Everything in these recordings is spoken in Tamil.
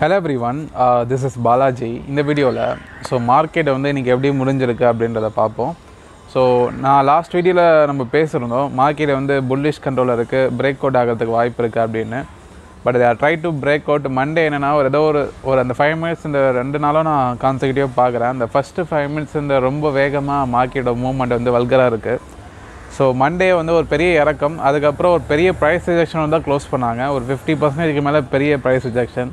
hello everyone this is Balaji இந்த வீடியோவில் ஸோ மார்க்கெட் வந்து இன்றைக்கி எப்படி முடிஞ்சிருக்கு அப்படின்றத பார்ப்போம் ஸோ நான் லாஸ்ட் வீடியோவில் நம்ம பேசியிருந்தோம் மார்க்கெட்டை வந்து புல்லிஷ் கண்ட்ரோலில் இருக்குது பிரேக் அவுட் ஆகிறதுக்கு வாய்ப்பு இருக்குது அப்படின்னு but I try to break out Monday என்னென்னா ஒரு ஏதோ ஒரு ஒரு அந்த ஃபைவ் மினிட்ஸ் இந்த ரெண்டு நாளும் நான் கான்செக்யூட்டிவாக பார்க்குறேன் அந்த ஃபஸ்ட்டு ஃபைவ் மினிட்ஸ் இந்த ரொம்ப வேகமாக மார்க்கெட்டோட மூவ்மெண்ட் வந்து வல்கராக இருக்குது ஸோ மண்டே வந்து ஒரு பெரிய இறக்கம் அதுக்கப்புறம் ஒரு பெரிய ப்ரைஸ் ரிஜெக்ஷன் வந்து க்ளோஸ் பண்ணாங்க ஒரு ஃபிஃப்டி பர்சன்டேஜ்க்கு மேலே பெரிய ப்ரைஸ் ரிஜெக்ஷன்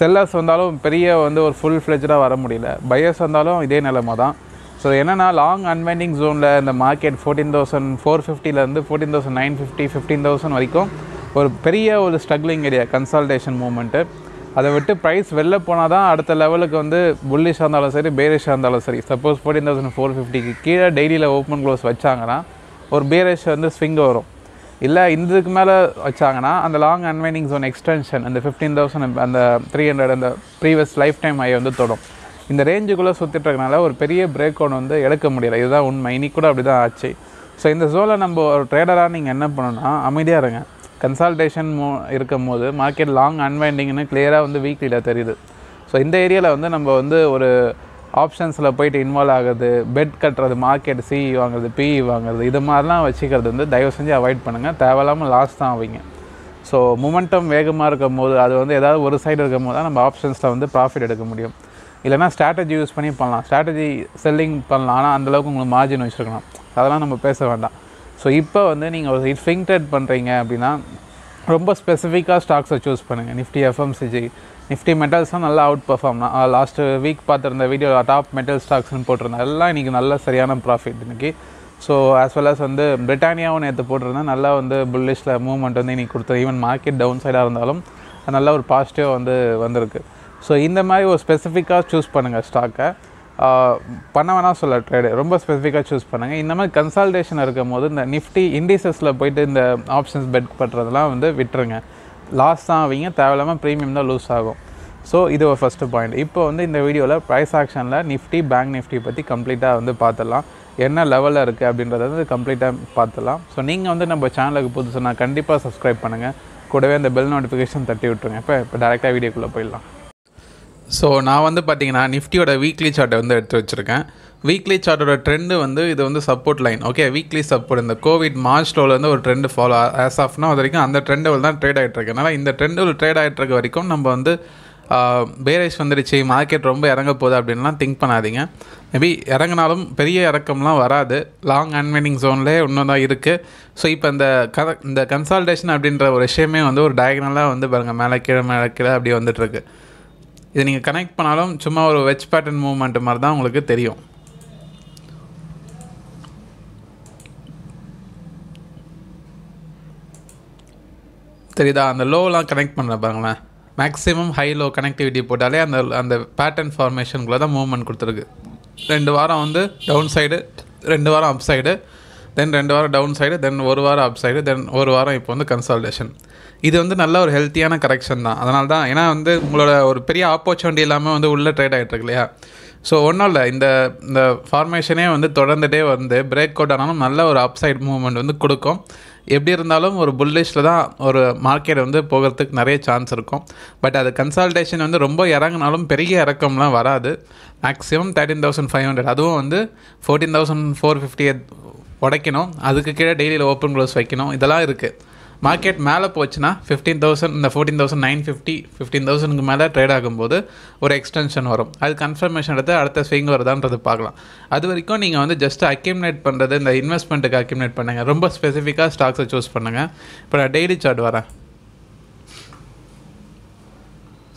செல்லர்ஸ் வந்தாலும் பெரிய வந்து ஒரு ஃபுல் ஃப்ளெஜாக வர முடியல பையர்ஸ் வந்தாலும் இதே நிலைமை தான் ஸோ என்னென்னா லாங் அன்வைண்டிங் ஜோனில் இந்த மார்க்கெட் ஃபோர்டீன் தௌசண்ட் ஃபோர் ஃபிஃப்டிலேருந்து fourteen thousand nine fifty fifteen thousand வரைக்கும் ஒரு பெரிய ஒரு ஸ்ட்ரகிளிங் ஏரியா கன்சால்டேஷன் மூமெண்ட்டு அதை விட்டு ப்ரைஸ் வெளில போனால் தான் அடுத்த லெவலுக்கு வந்து புல்லிஷாக இருந்தாலும் சரி பேரிஷாக இருந்தாலும் சரி சப்போஸ் ஃபோர்டீன் தௌசண்ட் ஃபோர் ஃபிஃப்டிக்கு கீழே டெய்லியில் ஓப்பன் க்ளோஸ் வச்சாங்கன்னா ஒரு பேரிஷ் வந்து ஸ்விங் வரும் இல்லை இதுக்கு மேலே வச்சாங்கன்னா அந்த லாங் அன்வைனிங் ஜோன் எக்ஸ்டென்ஷன் அந்த ஃபிஃப்டீன் தௌசண்ட் அந்த த்ரீ ஹண்ட்ரட் அந்த ப்ரீவியஸ் லைஃப் டைம் ஐ வந்து தொடும் இந்த ரேஞ்சுக்குள்ளே சுற்றிட்டுருக்கனால ஒரு பெரிய பிரேக் அவுன் வந்து எடுக்க முடியல இதுதான் உண்மை இன்னி கூட அப்படி தான் ஆச்சு ஸோ இந்த ஜோனில் நம்ம ஒரு ட்ரேடராக நீங்கள் என்ன பண்ணணும்னா அமைதியாக இருங்க கன்சல்டேஷன் மோ இருக்கும் போது மார்க்கெட் லாங் அன்வைண்டிங்னு கிளியராக வந்து வீக்லியில் தெரியுது ஸோ இந்த ஏரியாவில் வந்து நம்ம வந்து ஒரு ஆப்ஷன்ஸில் போயிட்டு இன்வால்வ் ஆகுது பெட் கட்டுறது மார்க்கெட் சிஇ e வாங்குறது பிஇ e வாங்குறது இது மாதிரிலாம் வச்சுக்கிறது வந்து தயவு செஞ்சு அவாய்ட் பண்ணுங்கள் தேவையில்லாமல் லாஸ் தான் ஆவீங்க ஸோ மூமெண்டம் வேகமாக இருக்கும் போது அது வந்து ஏதாவது ஒரு சைடு இருக்கும் போது தான் நம்ம ஆப்ஷன்ஸில் வந்து ப்ராஃபிட் எடுக்க முடியும் இல்லைனா ஸ்ட்ராட்டஜி யூஸ் பண்ணி பண்ணலாம் ஸ்ட்ராட்டஜி செல்லிங் பண்ணலாம் ஆனால் அந்தளவுக்கு உங்களுக்கு மார்ஜின் வச்சுருக்கணும் அதெல்லாம் நம்ம பேச வேண்டாம் ஸோ இப்போ வந்து நீங்கள் ஒரு ட்ரேட் பண்ணுறீங்க அப்படின்னா ரொம்ப ஸ்பெசிஃபிக்காக ஸ்டாக்ஸை சூஸ் பண்ணுங்கள் நிஃப்டி எஃப்எம்சிஜி நிஃப்டி மெட்டல்ஸ் தான் நல்லா அவுட் பர்ஃபார்ம் தான் லாஸ்ட்டு வீக் பார்த்துருந்த வீடியோ டாப் மெட்டல் ஸ்டாக்ஸ்னு போட்டிருந்தேன் எல்லாம் இன்றைக்கி நல்ல சரியான ப்ராஃபிட் இன்றைக்கி ஸோ ஆஸ் வெல் அஸ் வந்து பிரிட்டானியாவும் நேற்று போட்டிருந்தேன் நல்லா வந்து புல்லிஷில் மூவ்மெண்ட் வந்து இன்றைக்கி கொடுத்தது ஈவன் மார்க்கெட் டவுன் சைடாக இருந்தாலும் நல்ல ஒரு பாசிட்டிவாக வந்து வந்திருக்கு ஸோ இந்த மாதிரி ஒரு ஸ்பெசிஃபிக்காக சூஸ் பண்ணுங்கள் ஸ்டாக்கை பண்ண வேணாம் சொல்ல ட்ரேடு ரொம்ப ஸ்பெசிஃபிக்காக சூஸ் பண்ணுங்கள் இந்த மாதிரி கன்சல்டேஷன் இருக்கும் போது இந்த நிஃப்டி இண்டிசஸில் போயிட்டு இந்த ஆப்ஷன்ஸ் பெட் பண்ணுறதெல்லாம் வந்து விட்டுருங்க லாஸ் தான் ஆவீங்க தேவையில்லாமல் ப்ரீமியம் தான் லூஸ் ஆகும் ஸோ இது ஒரு ஃபஸ்ட்டு பாயிண்ட் இப்போ வந்து இந்த வீடியோவில் ப்ரைஸ் ஆக்ஷனில் நிஃப்டி பேங்க் நிஃப்டி பற்றி கம்ப்ளீட்டாக வந்து பார்த்துடலாம் என்ன லெவலில் இருக்குது அப்படின்றத வந்து கம்ப்ளீட்டாக பார்த்துலாம் ஸோ நீங்கள் வந்து நம்ம சேனலுக்கு புதுசுனா கண்டிப்பாக சப்ஸ்கிரைப் பண்ணுங்கள் கூடவே அந்த பெல் நோட்டிஃபிகேஷன் தட்டி விட்ருங்க இப்போ இப்போ டேரெக்டாக வீடியோக்குள்ளே போயிடலாம் ஸோ நான் வந்து பார்த்தீங்கன்னா நிஃப்டியோட வீக்லி சார்ட்டை வந்து எடுத்து வச்சுருக்கேன் வீக்லி சார்ட்டோட ட்ரெண்டு வந்து இது வந்து support line okay weekly support இந்த கோவிட் மார்ச் வந்து ஒரு ட்ரெண்டு ஃபாலோ ஆஸ் ஆஃப்னா அது வரைக்கும் அந்த ட்ரெண்டில் தான் ட்ரேட் ஆகிட்டு இருக்கு அதனால் இந்த ட்ரெண்டில் ட்ரேட் ஆகிட்டு இருக்க வரைக்கும் நம்ம வந்து பேரேஜ் வந்துடுச்சு மார்க்கெட் ரொம்ப இறங்க போகுது அப்படின்லாம் திங்க் பண்ணாதீங்க மேபி இறங்கினாலும் பெரிய இறக்கம்லாம் வராது லாங் அன்வெனிங் ஜோன்லேயே இன்னும் தான் இருக்குது ஸோ இப்போ இந்த கத இந்த கன்சால்டேஷன் அப்படின்ற ஒரு விஷயமே வந்து ஒரு டயக்னலாக வந்து பாருங்கள் மேலே கீழே மேலே கீழே அப்படி வந்துட்டுருக்கு இதை நீங்கள் கனெக்ட் பண்ணாலும் சும்மா ஒரு வெஜ் பேட்டர்ன் மூவ்மெண்ட் மாதிரி தான் உங்களுக்கு தெரியும் தெரியுதா அந்த லோவெலாம் கனெக்ட் பண்ண பாருங்களேன் மேக்ஸிமம் ஹை லோ கனெக்டிவிட்டி போட்டாலே அந்த அந்த பேட்டர்ன் ஃபார்மேஷனுக்குள்ளே தான் மூவ்மெண்ட் கொடுத்துருக்கு ரெண்டு வாரம் வந்து டவுன் சைடு ரெண்டு வாரம் அப் சைடு தென் ரெண்டு வாரம் டவுன் சைடு தென் ஒரு வாரம் அப் சைடு தென் ஒரு வாரம் இப்போ வந்து கன்சல்டேஷன் இது வந்து நல்ல ஒரு ஹெல்த்தியான கரெக்ஷன் தான் அதனால தான் ஏன்னா வந்து உங்களோட ஒரு பெரிய ஆப்பர்ச்சுனிட்டி இல்லாமல் வந்து உள்ளே ட்ரேட் ஆகிட்டு இருக்கு இல்லையா ஸோ ஒன்றும் இல்லை இந்த இந்த ஃபார்மேஷனே வந்து தொடர்ந்துகிட்டே வந்து பிரேக் அவுட் ஆனாலும் நல்ல ஒரு அப்சைட் மூவ்மெண்ட் வந்து கொடுக்கும் எப்படி இருந்தாலும் ஒரு புல்லிஷில் தான் ஒரு மார்க்கெட் வந்து போகிறதுக்கு நிறைய சான்ஸ் இருக்கும் பட் அது கன்சால்டேஷன் வந்து ரொம்ப இறங்கினாலும் பெரிய இறக்கம்லாம் வராது maximum thirteen thousand five hundred அதுவும் வந்து ஃபோர்டீன் தௌசண்ட் ஃபோர் ஃபிஃப்டி உடைக்கணும் அதுக்கு கீழே டெய்லியில் ஓப்பன் க்ளோஸ் வைக்கணும் இதெல்லாம் இருக்குது மார்க்கெட் மேலே போச்சுன்னா ஃபிஃப்டீன் தௌசண்ட் இந்த fourteen thousand nine fifty fifteen தௌசண்ட்க்கு மேலே ட்ரேட் ஆகும்போது ஒரு எக்ஸ்டென்ஷன் வரும் அது கன்ஃபர்மேஷன் எடுத்து அடுத்த ஸ்விங் வருதான்றது பார்க்கலாம் அது வரைக்கும் நீங்கள் வந்து ஜஸ்ட் அக்யூமினேட் பண்ணுறது இந்த இன்வெஸ்ட்மெண்ட்டுக்கு அக்யூமினேட் பண்ணுங்கள் ரொம்ப ஸ்பெசிஃபிக்காக ஸ்டாக்ஸை சூஸ் பண்ணுங்கள் இப்போ நான் டெய்லி சார்ட் வரேன்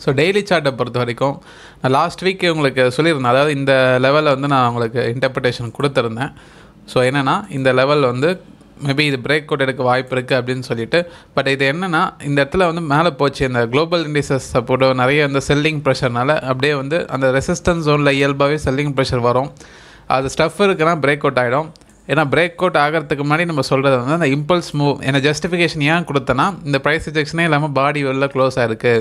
ஸோ டெய்லி சார்ட்டை பொறுத்த வரைக்கும் நான் லாஸ்ட் வீக் உங்களுக்கு சொல்லியிருந்தேன் அதாவது இந்த லெவலில் வந்து நான் உங்களுக்கு இன்டர்பிரிட்டேஷன் கொடுத்துருந்தேன் ஸோ என்னென்னா இந்த லெவல் வந்து மேபி இது பிரேக் அவுட் எடுக்க வாய்ப்பு இருக்குது அப்படின்னு சொல்லிட்டு பட் இது என்னென்னா இந்த இடத்துல வந்து மேலே போச்சு இந்த குளோபல் இண்டிசஸ் போட்டு நிறைய இந்த செல்லிங் ப்ரெஷர்னால அப்படியே வந்து அந்த ரெசிஸ்டன்ஸ் ஜோனில் இயல்பாகவே செல்லிங் ப்ரெஷர் வரும் அது ஸ்டஃப் இருக்குன்னா பிரேக் அவுட் ஆகிடும் ஏன்னா பிரேக் அவுட் ஆகிறதுக்கு முன்னாடி நம்ம சொல்கிறது வந்து அந்த இம்பல்ஸ் மூவ் என்ன ஜஸ்டிஃபிகேஷன் ஏன் கொடுத்தனா இந்த ப்ரைஸ் ரிஜெக்ஷனே இல்லாமல் பாடி வெளில க்ளோஸ் ஆகிருக்கு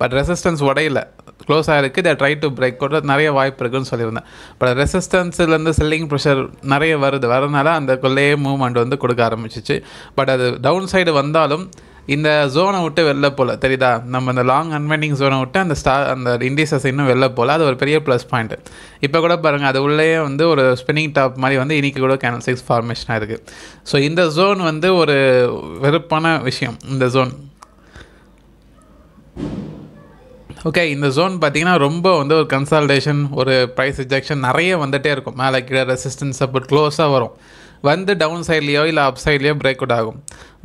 பட் ரெசிஸ்டன்ஸ் உடையில க்ளோஸ் ஆகிருக்கு தே ட்ரை டு பிரேக் கூட நிறைய வாய்ப்பு இருக்குன்னு சொல்லியிருந்தேன் பட் ரெசிஸ்டன்ஸ்லேருந்து செல்லிங் ப்ரெஷர் நிறைய வருது வரனால அந்த கொள்ளையே மூவ்மெண்ட் வந்து கொடுக்க ஆரம்பிச்சிச்சு பட் அது டவுன் சைடு வந்தாலும் இந்த ஜோனை விட்டு வெளில போகல தெரியுதா நம்ம இந்த லாங் அன்வெண்டிங் ஜோனை விட்டு அந்த ஸ்டா அந்த இண்டிசஸ் இன்னும் வெளில போகல அது ஒரு பெரிய ப்ளஸ் பாயிண்ட் இப்போ கூட பாருங்கள் அது உள்ளே வந்து ஒரு ஸ்பின்னிங் டாப் மாதிரி வந்து இன்றைக்கி கூட கேனல் சிக்ஸ் ஃபார்மேஷனாக இருக்குது ஸோ இந்த ஜோன் வந்து ஒரு வெறுப்பான விஷயம் இந்த ஜோன் ஓகே இந்த ஜோன் பார்த்தீங்கன்னா ரொம்ப வந்து ஒரு கன்சால்டேஷன் ஒரு ப்ரைஸ் ரிஜெக்ஷன் நிறைய வந்துகிட்டே இருக்கும் மேலே கீழே ரெசிஸ்டன்ஸ் அப்போ க்ளோஸாக வரும் வந்து டவுன் சைட்லேயோ இல்லை அப் சைட்லேயோ பிரேக் அவுட் ஆகும்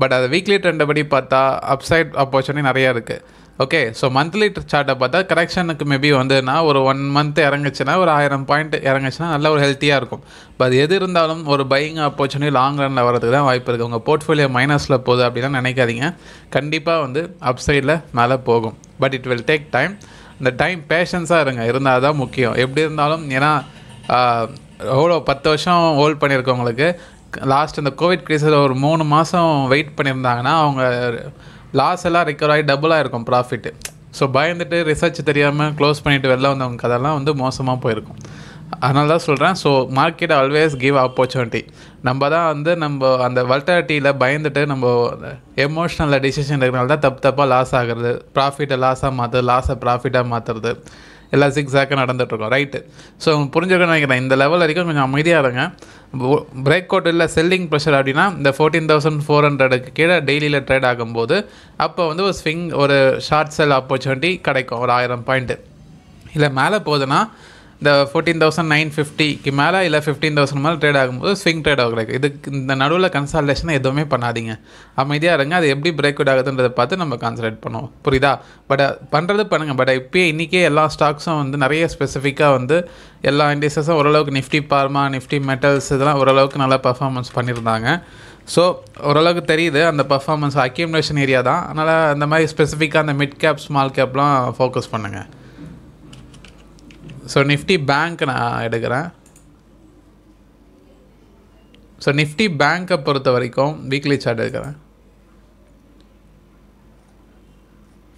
பட் அது வீக்லி ட்ரெண்டை படி பார்த்தா அப்சைட் சைட் ஆப்பர்ச்சுனிட்டி நிறையா இருக்குது ஓகே ஸோ மந்த்லி சார்ட்டை பார்த்தா கரெக்ஷனுக்கு மேபி வந்துன்னா ஒரு ஒன் மந்த் இறங்குச்சுன்னா ஒரு ஆயிரம் பாயிண்ட் இறங்குச்சுன்னா நல்ல ஒரு ஹெல்த்தியாக இருக்கும் பட் எது இருந்தாலும் ஒரு பையிங் ஆப்பர்ச்சுனிட்டி லாங் ரனில் வரதுக்கு தான் வாய்ப்பு இருக்குது உங்கள் போர்ட்ஃபோலியோ மைனஸில் போகுது அப்படின்னு நினைக்காதீங்க கண்டிப்பாக வந்து அப்சைடில் மேலே போகும் but it will take time இந்த டைம் பேஷன்ஸாக இருங்க இருந்தால் தான் முக்கியம் எப்படி இருந்தாலும் ஏன்னா எவ்வளோ பத்து வருஷம் ஹோல்ட் பண்ணியிருக்கவங்களுக்கு லாஸ்ட் இந்த கோவிட் கிரீஸில் ஒரு மூணு மாதம் வெயிட் பண்ணியிருந்தாங்கன்னா அவங்க லாஸ் எல்லாம் ரிக்கவர் ஆகி டபுளாக இருக்கும் ப்ராஃபிட்டு ஸோ பயந்துட்டு ரிசர்ச் தெரியாமல் க்ளோஸ் பண்ணிவிட்டு வெளில வந்தவங்க கதெல்லாம் வந்து மோசமாக போயிருக்கும் அதனால தான் சொல்கிறேன் so market always give opportunity நம்ம தான் வந்து நம்ம அந்த வல்டாலிட்டியில் பயந்துட்டு நம்ம எமோஷ்னலில் டிசிஷன் இருக்கிறனால தான் தப்பு தப்பாக லாஸ் ஆகிறது ப்ராஃபிட்டை லாஸாக மாற்றுறது லாஸை ப்ராஃபிட்டாக மாற்றுறது எல்லாம் சிக்ஸாக்காக நடந்துகிட்ருக்கோம் ரைட்டு ஸோ புரிஞ்சுக்கணும் நினைக்கிறேன் இந்த லெவல் வரைக்கும் கொஞ்சம் அமைதியாக இருங்க பிரேக் அவுட் இல்லை செல்லிங் ப்ரெஷர் அப்படின்னா இந்த ஃபோர்டீன் தௌசண்ட் ஃபோர் ஹண்ட்ரடுக்கு கீழே டெய்லியில் ட்ரேட் ஆகும்போது அப்போ வந்து ஒரு ஸ்விங் ஒரு ஷார்ட் செல் ஆப்பர்ச்சுனிட்டி கிடைக்கும் ஒரு ஆயிரம் பாயிண்ட்டு இல்லை மேலே போகுதுன்னா இந்த ஃபோர்டீன் தௌசண்ட் நைன் ஃபிஃப்டிக்கு மேலே இல்லை ஃபிஃப்டீன் தௌசண்ட் மேலே ட்ரேட் ஆகும்போது ஸ்விங் ட்ரேட் ஆகுறது இதுக்கு இந்த நடுவில் கன்சால்டேஷன் எதுவுமே பண்ணாதீங்க அமைதியாக இருங்க அது எப்படி பிரேக் அவுட் ஆகுதுன்றதை பார்த்து நம்ம கான்சன்ட்ரேட் பண்ணுவோம் புரியுதா பட் பண்ணுறது பண்ணுங்கள் பட் இப்போயே இன்றைக்கே எல்லா ஸ்டாக்ஸும் வந்து நிறைய ஸ்பெசிஃபிக்காக வந்து எல்லா இண்டஸ்ட்ரீஸும் ஓரளவுக்கு நிஃப்டி பார்மா நிஃப்டி மெட்டல்ஸ் இதெல்லாம் ஓரளவுக்கு நல்லா பர்ஃபார்மன்ஸ் பண்ணியிருந்தாங்க ஸோ ஓரளவுக்கு தெரியுது அந்த பர்ஃபார்மன்ஸ் அக்யூமேஷன் ஏரியா தான் அதனால் அந்த மாதிரி ஸ்பெசிஃபிக்காக அந்த மிட் கேப் ஸ்மால் கேப்லாம் ஃபோக்கஸ் பண்ணுங்கள் ஸோ நிஃப்டி பேங்க் நான் எடுக்கிறேன் ஸோ நிஃப்டி பேங்க்கை பொறுத்த வரைக்கும் வீக்லி சார்ட் எடுக்கிறேன்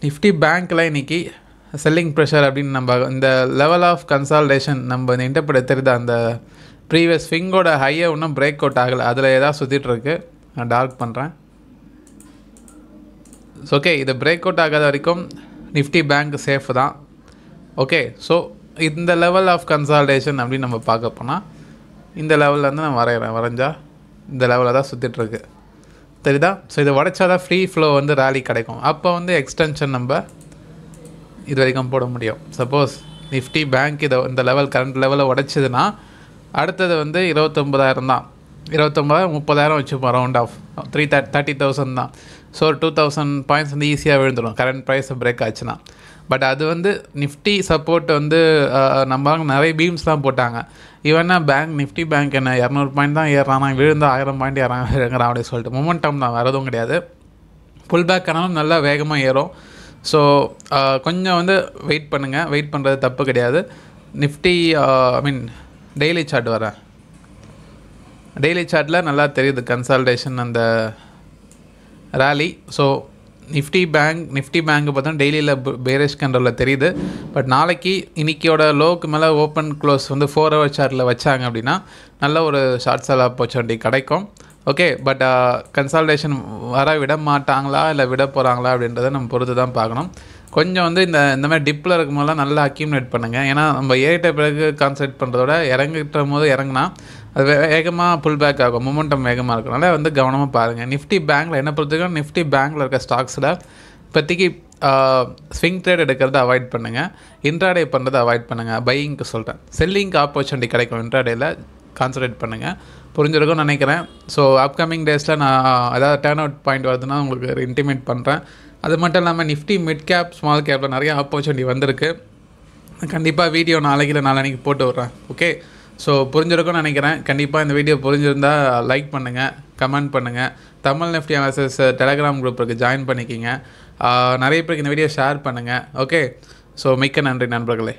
நிஃப்டி பேங்க்கில் இன்றைக்கி செல்லிங் ப்ரெஷர் அப்படின்னு நம்ம இந்த லெவல் ஆஃப் கன்சால்டேஷன் நம்ம இந்த இன்டர்பிரட் தெரியுது அந்த ப்ரீவியஸ் ஃபிங்கோட ஹையை ஒன்றும் பிரேக் அவுட் ஆகலை அதில் ஏதாவது சுற்றிட்டுருக்கு நான் டார்க் பண்ணுறேன் ஸோ ஓகே இது பிரேக் அவுட் ஆகாத வரைக்கும் நிஃப்டி பேங்க் சேஃப் தான் ஓகே ஸோ இந்த லெவல் ஆஃப் கன்சால்டேஷன் அப்படின்னு நம்ம பார்க்க போனால் இந்த லெவலில் வந்து நான் வரைகிறேன் வரைஞ்சா இந்த லெவலில் தான் சுற்றிட்டுருக்கு தெரியுதா ஸோ இதை உடைச்சா தான் ஃப்ரீ ஃப்ளோ வந்து ரேலி கிடைக்கும் அப்போ வந்து எக்ஸ்டென்ஷன் நம்ம இது வரைக்கும் போட முடியும் சப்போஸ் நிஃப்டி பேங்க் இதை இந்த லெவல் கரண்ட் லெவலை உடைச்சிதுன்னா அடுத்தது வந்து இருபத்தொம்பதாயிரம் தான் இருபத்தொம்பதாயிரம் முப்பதாயிரம் வச்சுப்போம் round off three third thirty thousand தான் ஸோ டூ தௌசண்ட் பாயிண்ட்ஸ் வந்து ஈஸியாக விழுந்துடும் கரண்ட் ப்ரைஸ் பிரேக் ஆச்சுன்னா பட் அது வந்து நிஃப்டி சப்போர்ட் வந்து நம்ம நிறைய பீம்ஸ்லாம் போட்டாங்க இவனா பேங்க் நிஃப்டி பேங்க் என்ன இரநூறு பாயிண்ட் தான் ஏறுறானா விழுந்தால் ஆயிரம் பாயிண்ட் ஏறாங்க இறங்குறான் அப்படின்னு சொல்லிட்டு மொமெண்டம் தான் வரதும் கிடையாது புல் பேக் ஆனாலும் நல்லா வேகமாக ஏறும் ஸோ கொஞ்சம் வந்து வெயிட் பண்ணுங்கள் வெயிட் பண்ணுறது தப்பு கிடையாது Nifty I mean daily chart வரேன் டெய்லி சார்ட்டில் நல்லா தெரியுது கன்சால்டேஷன் அந்த rally so Nifty bank Nifty bank பார்த்தோம் டெய்லியில் பேரேஜ் கண்ட்ரோலில் தெரியுது பட் நாளைக்கு இன்றைக்கியோட லோக்கு மேலே ஓப்பன் க்ளோஸ் வந்து ஃபோர் ஹவர் சார்ட்டில் வச்சாங்க அப்படின்னா நல்ல ஒரு ஷார்ட் சேல் ஆப்பர்ச்சுனிட்டி கிடைக்கும் ஓகே பட் கன்சல்டேஷன் வர விட மாட்டாங்களா இல்லை விட போகிறாங்களா அப்படின்றத நம்ம பொறுத்து தான் பார்க்கணும் கொஞ்சம் வந்து இந்த இந்த மாதிரி டிப்பில் இருக்கும்போதெல்லாம் நல்லா அக்யூமுலேட் பண்ணுங்கள் ஏன்னா நம்ம ஏறிட்ட பிறகு கான்சன்ட்ரேட் பண்ணுறதோட இறங்கிட்ட போது இறங்கினா அது வேகமாக புல் பேக் ஆகும் மொமெண்டம் வேகமாக இருக்கனால வந்து கவனமாக பாருங்கள் நிஃப்டி பேங்கில் என்ன பொறுத்துக்கும் நிஃப்டி பேங்கில் இருக்க ஸ்டாக்ஸில் இப்போதைக்கு ஸ்விங் ட்ரேட் எடுக்கிறத அவாய்ட் பண்ணுங்கள் இன்ட்ராடே பண்ணுறதை அவாய்ட் பண்ணுங்கள் பையிங்க்கு சொல்கிறேன் செல்லிங்க்கு ஆப்பர்ச்சுனிட்டி கிடைக்கும் இன்ட்ராடேல கான்சன்ட்ரேட் பண்ணுங்கள் புரிஞ்சிருக்கும்னு நினைக்கிறேன் ஸோ அப்கமிங் டேஸில் நான் ஏதாவது டேர்ன் அவுட் பாயிண்ட் வருதுன்னா உங்களுக்கு இன்டிமேட் பண்ணுறேன் அது மட்டும் இல்லாமல் நிஃப்டி மிட் கேப் ஸ்மால் கேப்பில் நிறைய ஆப்பர்ச்சுனிட்டி வந்திருக்கு கண்டிப்பாக வீடியோ நாளைக்கு இல்லை நாளைக்கு போட்டு விட்றேன் ஓகே ஸோ புரிஞ்சிருக்கும்னு நினைக்கிறேன் கண்டிப்பாக இந்த வீடியோ புரிஞ்சிருந்தால் லைக் பண்ணுங்கள் கமெண்ட் பண்ணுங்கள் Tamil Nifty analysis Telegram group இருக்குது ஜாயின் பண்ணிக்கிங்க நிறைய பேருக்கு இந்த வீடியோ ஷேர் பண்ணுங்கள் ஓகே ஸோ மிக்க நன்றி நண்பர்களே